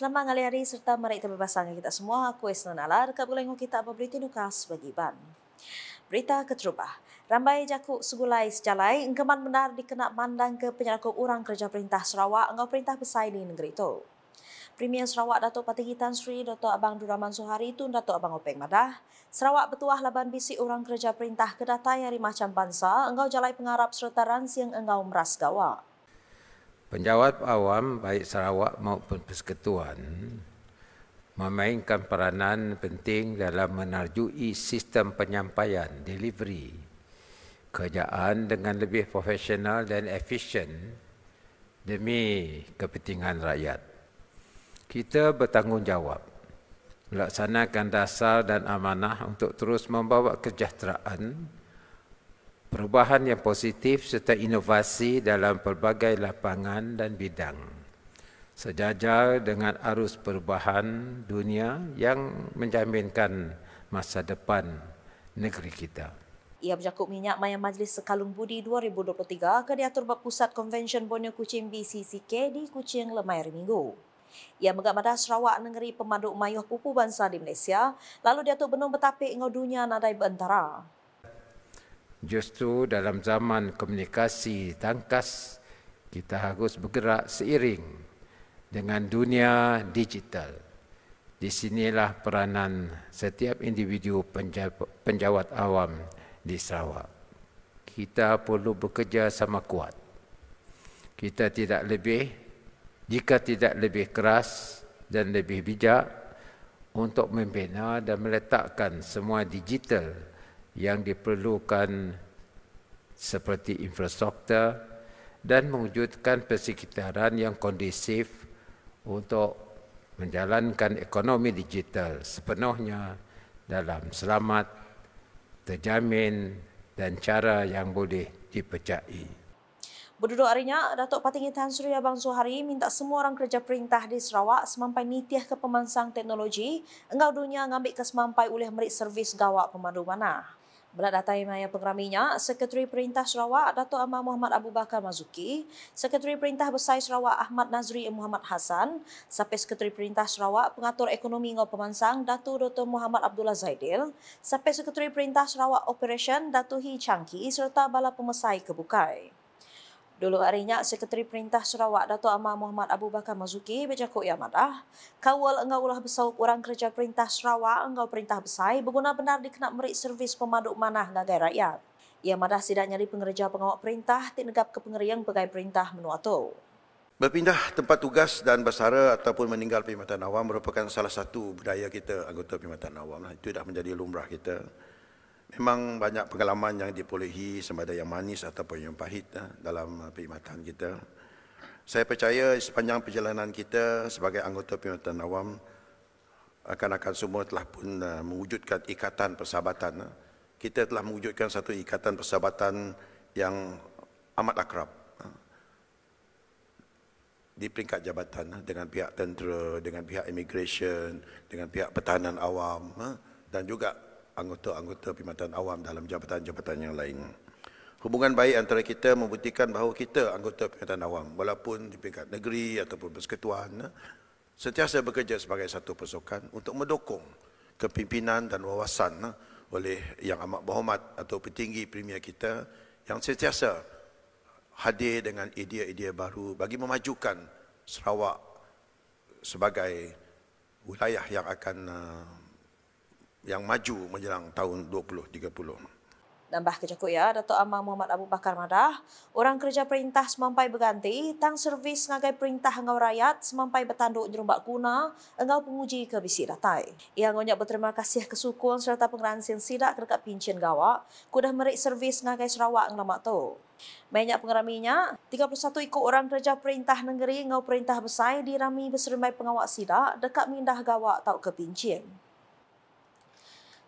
Selamat ngalih hari serta meraih terbebasan kita semua. Aku Esnan Alar, kat Bulengu kita apa berita nukas bagi Iban. Berita keterubah. Rambai jakuk segulai sejalai, engkeman benar dikenak mandang ke penyelakup orang kerja perintah Sarawak dengan perintah besar di negeri itu. Premier Sarawak datuk Patihi Tan Sri Dato' Abang Duraman Suhari itu datuk Abang Openg Madah. Sarawak bertuah laban bisik orang kerja perintah kedatai yang macam bansa engkau jalai pengarap serta ransi yang engkau meras gawak. Penjawat awam baik Sarawak maupun persekutuan memainkan peranan penting dalam menarjui sistem penyampaian, delivery, kerjaan dengan lebih profesional dan efisien demi kepentingan rakyat. Kita bertanggungjawab melaksanakan dasar dan amanah untuk terus membawa kesejahteraan perubahan yang positif serta inovasi dalam pelbagai lapangan dan bidang sejajar dengan arus perubahan dunia yang menjaminkan masa depan negeri kita. Ia bercakup minyak maya Majlis Sekalung Budi 2023 ke diatur buat pusat konvensyen Borneo Kuching BCCK di Kuching Lemai hari Minggu. Ia mengamadah Sarawak Negeri Pemanduk Mayuh Pupu Bansa di Malaysia, lalu diatur benung betapik ngau dunia nadai bentara. Justru dalam zaman komunikasi tangkas, kita harus bergerak seiring dengan dunia digital. Di sinilah peranan setiap individu penjawat awam di Sarawak. Kita perlu bekerja sama kuat. Kita tidak lebih, jika tidak lebih keras dan lebih bijak untuk membina dan meletakkan semua digital digital yang diperlukan seperti infrastruktur dan mewujudkan persekitaran yang kondisif untuk menjalankan ekonomi digital sepenuhnya dalam selamat, terjamin dan cara yang boleh dipercayai. Berduduk harinya, Datuk Patingi Tan Suri Abang Suhari minta semua orang kerja perintah di Sarawak semampai nitiah ke pemansang teknologi, enggak dunia ngambil ke oleh merik servis gawak pemandu mana. Belak datang maya pengeraminya, Sekretari Perintah Sarawak Dato Amar Muhammad Abu Bakar Mazuki, Sekretari Perintah Besar Sarawak Ahmad Nazri Muhammad Hasan, sampai Sekretari Perintah Sarawak Pengatur Ekonomi Ngau Pemansang Dato Dr Muhammad Abdullah Zaidil, sampai Sekretari Perintah Sarawak Operation Dato Hi Changki serta Bala Pemesai Kebukai. Dulu harinya Sekretari Perintah Sarawak Dato Amar Muhammad Abu Bakar Mazuki bejakuk ya madah. Kawal engau lah besauk orang kerja Perintah Sarawak engau Perintah Besai berguna benar dikenak merik servis pemaduk manah ngagai rakyat. Ia ya madah sidaknya di pengerja pengawak perintah ti negap ke pengeriang pegai perintah menua tu. Berpindah tempat tugas dan basara ataupun meninggal Perkhidmatan Awam merupakan salah satu budaya kita anggota Perkhidmatan Awam. Lah. Itu dah menjadi lumrah kita. Memang banyak pengalaman yang diperolehi sama ada yang manis ataupun yang pahit eh, dalam eh, perkhidmatan kita. Saya percaya sepanjang perjalanan kita sebagai anggota perkhidmatan awam akan akan semua telah pun eh, mewujudkan ikatan persahabatan. Kita telah mewujudkan satu ikatan persahabatan yang amat akrab di peringkat jabatan dengan pihak tentera, dengan pihak immigration, dengan pihak pertahanan awam dan juga anggota-anggota perkhidmatan awam dalam jabatan-jabatan yang lain. Hubungan baik antara kita membuktikan bahawa kita anggota perkhidmatan awam walaupun di peringkat negeri ataupun persekutuan eh, sentiasa bekerja sebagai satu pasukan untuk mendukung kepimpinan dan wawasan eh, oleh yang amat berhormat atau petinggi premier kita yang sentiasa hadir dengan idea-idea baru bagi memajukan Sarawak sebagai wilayah yang akan eh, yang maju menjelang tahun 2030. Nambah kerja ya, Datuk Amang Muhammad Abu Bakar Madah, orang kerja perintah semampai berganti, tang servis ngagai perintah engau rakyat semampai bertanduk jerumbak kuna, engau penguji ke bisik datai. Ia ngonyak berterima kasih kesukuan serta pengeransian sidak dekat pincin gawak, kudah merik servis ngagai Sarawak ngelamak tu. Banyak pengeraminya, 31 ikut orang kerja perintah negeri ngau perintah besai dirami berserimai pengawak sidak dekat mindah gawak tau ke pincin.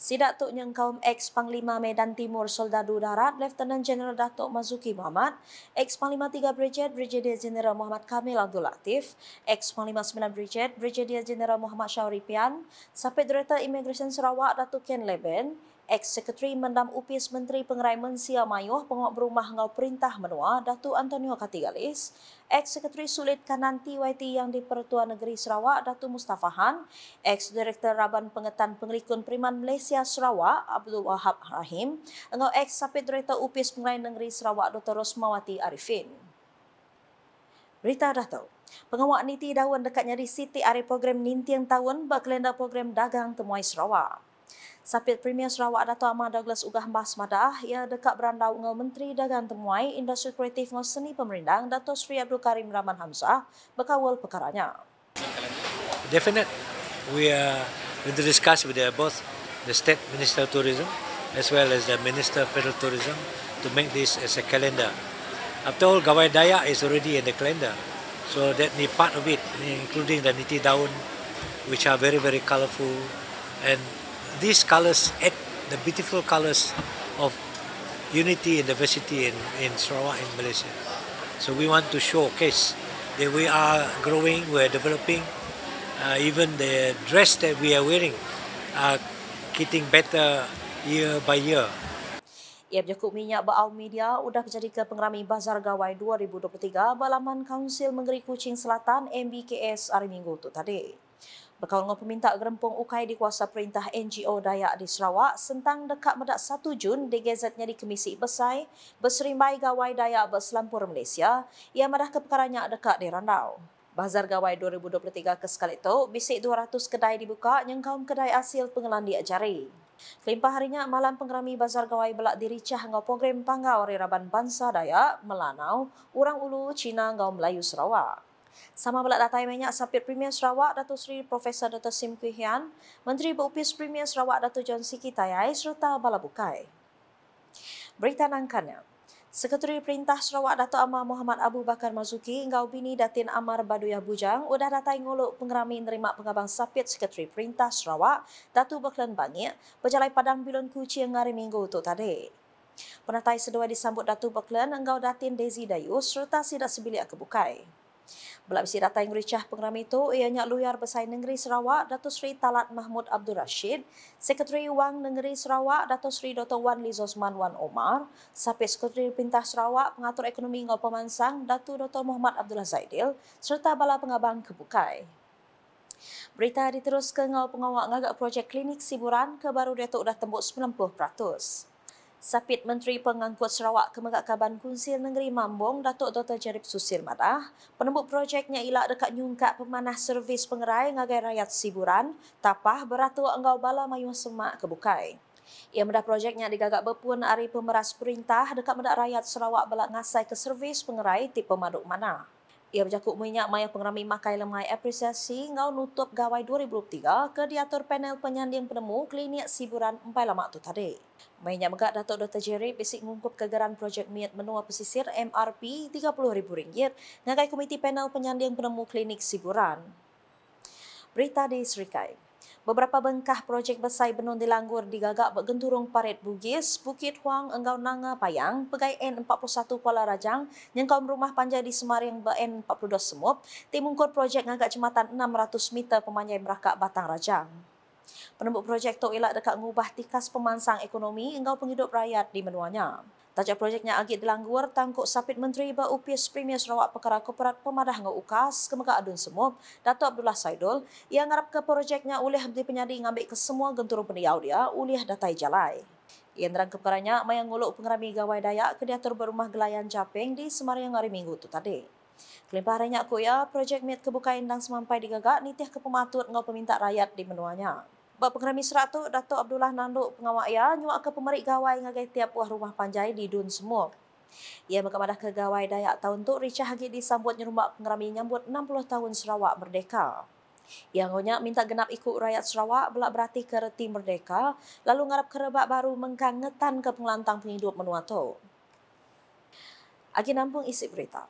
Sidak tu nyeng kaum ex Panglima Medan Timur Soldadu Darat Lieutenant General Datuk Mazuki Muhammad, ex Panglima 3 Brigade Brigadier General Muhammad Kamil Abdul Latif, ex Panglima 9 Brigade Brigadier General Muhammad Syahri Pian, Sapit Director Immigration Sarawak Datuk Ken Leben, Ex-Sekretari Mendam Upis Menteri Pengerai Mensia Mayuh Penguat Berumah Ngau Perintah Menua, Datu Antonio Katigalis, Ex-Sekretari Sulit Kanan TYT yang di Pertua Negeri Sarawak, Datu Mustafa Han, Ex-Direktur Raban Pengetan Pengelikun Periman Malaysia Sarawak, Abdul Wahab Rahim, Ngau Ex-Sapit Direktur Upis Pengerai Negeri Sarawak, Dr. Rosmawati Arifin. Berita datuk, Penguat Niti Daun dekatnya di Siti Ari Program Nintiang Tahun berkelenda program dagang temuai Sarawak. Sapit Premier Sarawak Dato' Amar Douglas Ugah Bas Madah ia dekat beranda dengan Menteri Dagang Temuai Industri Kreatif dan Seni Pemerintah Dato' Sri Abdul Karim Rahman Hamzah berkawal perkaranya. Definite we are going to discuss with the both the State Minister of Tourism as well as the Minister of Federal Tourism to make this as a calendar. After all, Gawai Dayak is already in the calendar. So that ni part of it, including the Niti Daun, which are very, very colourful. And these colors add the beautiful colors of unity and diversity in, in Sarawak and Malaysia. So we want to showcase that we are growing, we are developing. Uh, even the dress that we are wearing are getting better year by year. Ia berjukup minyak baau media sudah menjadi ke pengerami Bazar Gawai 2023 balaman Kaunsil Mengeri Kucing Selatan MBKS hari Minggu tu tadi. Berkawan peminta gerempung UKAI di kuasa perintah NGO Dayak di Sarawak sentang dekat medak 1 Jun di gazetnya di Kemisi Besai berserimbai gawai Dayak berselampur Malaysia ia madah kepekarannya dekat di Randau. Bazar Gawai 2023 ke sekali itu, bisik 200 kedai dibuka yang kaum kedai hasil pengelan diajari. Kelimpah harinya, malam pengerami Bazar Gawai belak diri diricah dengan program panggau Raban Bansa Dayak, Melanau, Urang Ulu, Cina, Gaum Melayu, Sarawak. Sama pula datang banyak Sapit Premier Sarawak Datuk Seri Profesor Dr. Sim Kui Hian, Menteri Berupis Premier Sarawak Datuk John Siki Tayai serta Balabukai. Berita nangkannya. Sekretari Perintah Sarawak Datuk Amar Muhammad Abu Bakar Mazuki engkau bini Datin Amar Baduya Bujang sudah datai ngolok pengerami nerima pengabang sapit Sekretari Perintah Sarawak Datuk Beklan Bangit berjalan padang bilon kuci yang hari minggu tu tadi. Penatai sedua disambut Datuk Beklan engkau Datin Daisy Dayu serta sidak sebilik kebukai. Belak bisi data yang ricah pengeram itu ianya luyar besai negeri Sarawak Datuk Sri Talat Mahmud Abdul Rashid, Sekretari Wang Negeri Sarawak Datuk Sri Dr. Wan Lizosman Wan Omar, Sapi Sekretari Pintah Sarawak Pengatur Ekonomi Ngau Pemansang Datuk Dr. Muhammad Abdullah Zaidil serta Bala Pengabang Kebukai. Berita diterus ke Ngau Pengawak Ngagak Projek Klinik Siburan kebaru dia Datuk dah tembus 90%. Sapit Menteri Pengangkut Sarawak Kemegak Kaban Kunsil Negeri Mambong, Datuk Dr. Jarib Susil Madah, penembuk projeknya ilak dekat nyungkat pemanah servis pengerai ngagai rakyat siburan, tapah beratu anggau bala mayuh semak kebukai. Ia mendah projeknya digagak berpun hari pemeras perintah dekat mendak rakyat Sarawak balak ngasai ke servis pengerai tip pemaduk manah. Ia berjakut minyak maya pengerami makai lemai apresiasi ngau nutup gawai 2023 ke diatur panel penyanding penemu klinik siburan empai lama tu tadi. Minyak megak Datuk Dr. Jerry bisik mengungkup kegeran projek miat menua pesisir MRP RM30,000 ngakai komiti panel penyanding penemu klinik siburan. Berita di Serikai. Beberapa bengkah projek besar Benun di Langgur digagak bergenturung Parit Bugis, Bukit Huang, Enggau Nanga, Payang, Pegai N41 Kuala Rajang, Nyengkaum Rumah Panjai di Semarang BN42 Semup, Timungkur projek ngagak jematan 600 meter pemanjai merakak Batang Rajang. Penembuk projek Tok Elak dekat mengubah tikas pemansang ekonomi enggau penghidup rakyat di menuanya. Tajak projeknya agak dilangguar tangkuk sapit menteri ba upis premier Sarawak perkara korporat pemadah ngau ukas ke adun semua Datuk Abdullah Saidol yang ngarap ke projeknya oleh di penyadi ngambil ke semua genturung peniaw dia oleh datai jalai. Yang terang kepadanya, mayang nguluk pengerami gawai dayak ke diatur berumah gelayan Japeng di Semarang hari Minggu tu tadi. Kelimpah harinya aku projek miat kebuka indang semampai digagak nitih ke pematut ngau peminta rakyat di menuanya. Bapak pengerami surat itu Dato' Abdullah Nanduk Pengawak Ya, nyuak ke pemerik gawai ngagai tiap buah rumah panjai di dun semua. Ia berkabadah ke gawai Dayak tahun itu Richa Hagi disambut nyerumbak pengerami nyambut 60 tahun Sarawak merdeka. Ia ngonya minta genap ikut rakyat Sarawak belak berarti ke reti merdeka, lalu ngarap kerebak baru mengkangetan ke pengelantang penghidup menua tu. Agi nampung isi berita.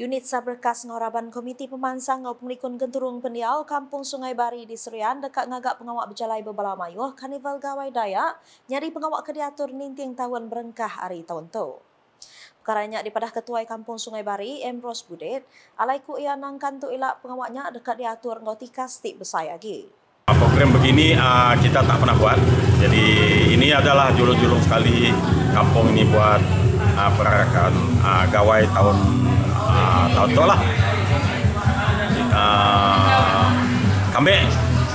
Unit Saberkas Ngoraban Komiti Pemansang Ngau Pengelikun Genturung Pendial Kampung Sungai Bari di Serian dekat ngagak pengawak berjalai bebala mayuh Karnival Gawai Dayak nyari pengawak kediatur ninting tahun berengkah hari tahun tu. Karanya daripada padah ketua kampung Sungai Bari, Embros Budet, alaiku ia nangkan tu ilak pengawaknya dekat diatur ngotika stik besar lagi. Program begini ah, kita tak pernah buat. Jadi ini adalah julung-julung sekali kampung ini buat uh, ah, perayaan ah, gawai tahun contoh lah uh, kami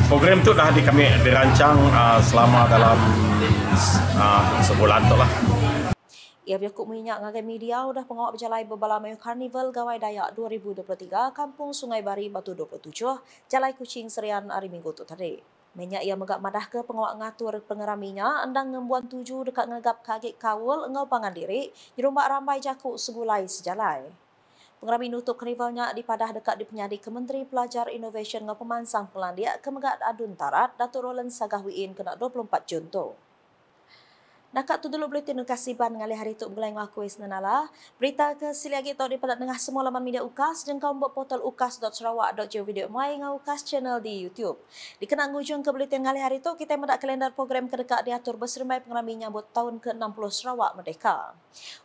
program tu dah di kami dirancang uh, selama dalam uh, sebulan tu lah ia berikut minyak dengan media sudah pengawal berjalan berbalam mayu karnival Gawai Dayak 2023 Kampung Sungai Bari Batu 27 Jalai Kucing Serian hari Minggu tu tadi. minyak ia megap madah ke pengawal ngatur pengeraminya endang ngembuan tuju dekat ngegap kaget kawul ngau pangan diri jerumbak rambai jakuk segulai sejalai ini nutup karnivalnya dipadah dekat di dipenyadi Kementeri Pelajar Innovation dan Pemansang Pelandia Kemegat Adun Tarat, Dato' Roland Sagahwiin kena 24 Jun tu. Dekat tu dulu berita nak kasih ban ngali hari tu mulai ngaku senala. Berita ke sili lagi tu di pelat tengah semua laman media UKAS dan kau buat portal ukas.sarawak.jovideo mai ngau UKAS channel di YouTube. Dikena ngujung ke berita ngali hari tu kita mendak kalender program kedekat diatur berserumai pengalami nyambut tahun ke-60 Sarawak Merdeka.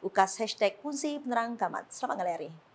UKAS hashtag kunci penerang kamat. Selamat ngali hari.